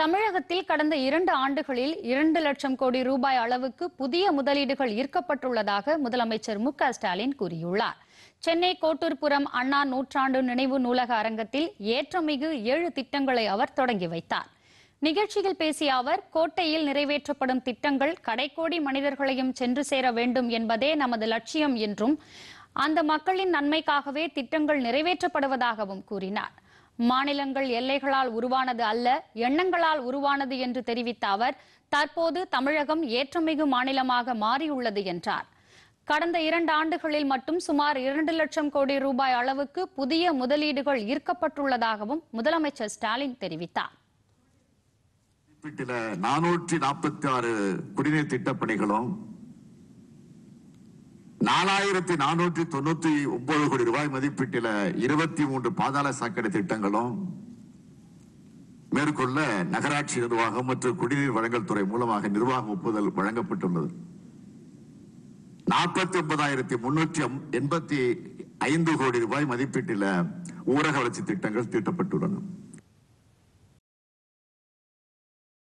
தமிழகத்தில் கடந்த இரண்டு ஆண்டுகளில் இரண்டு லட்சம் கோடி ரூபாய் அளவுக்கு புதிய முதலீடுகள் ஈர்க்கப்பட்டுள்ளதாக முதலமைச்சர் மு ஸ்டாலின் கூறியுள்ளார் சென்னை கோட்டூர்புரம் அண்ணா நூற்றாண்டு நினைவு நூலக அரங்கத்தில் ஏற்றமிகு ஏழு திட்டங்களை அவர் தொடங்கி வைத்தார் நிகழ்ச்சியில் பேசிய அவர் கோட்டையில் நிறைவேற்றப்படும் திட்டங்கள் கடைக்கோடி மனிதர்களையும் சென்று சேர வேண்டும் என்பதே நமது லட்சியம் என்றும் அந்த மக்களின் நன்மைக்காகவே திட்டங்கள் நிறைவேற்றப்படுவதாகவும் கூறினார் மாநிலங்கள் எல்லைகளால் உருவானது அல்ல எண்ணங்களால் உருவானது என்று தெரிவித்த அவர் தற்போது தமிழகம் ஏற்றமிகு மாநிலமாக மாறியுள்ளது என்றார் கடந்த இரண்டு ஆண்டுகளில் மட்டும் சுமார் இரண்டு லட்சம் கோடி ரூபாய் அளவுக்கு புதிய முதலீடுகள் ஈர்க்கப்பட்டுள்ளதாகவும் முதலமைச்சர் ஸ்டாலின் தெரிவித்தார் நானூற்றி நாற்பத்தி ஆறு குடிநீர் திட்டப்பணிகளும் நாலாயிரத்தி நானூற்றி தொண்ணூத்தி ஒன்பது கோடி ரூபாய் மதிப்பீட்டில இருபத்தி மூன்று பாதாள சாக்கடை திட்டங்களும் மேற்கொள்ள நகராட்சி நிர்வாகம் மற்றும் குடிநீர் வழங்கல் துறை மூலமாக நிர்வாக ஒப்புதல் வழங்கப்பட்டுள்ளது நாற்பத்தி ஒன்பதாயிரத்தி முன்னூற்றி எண்பத்தி ஐந்து கோடி ரூபாய் மதிப்பீட்டில ஊரக வளர்ச்சி திட்டங்கள் தீட்டப்பட்டுள்ளன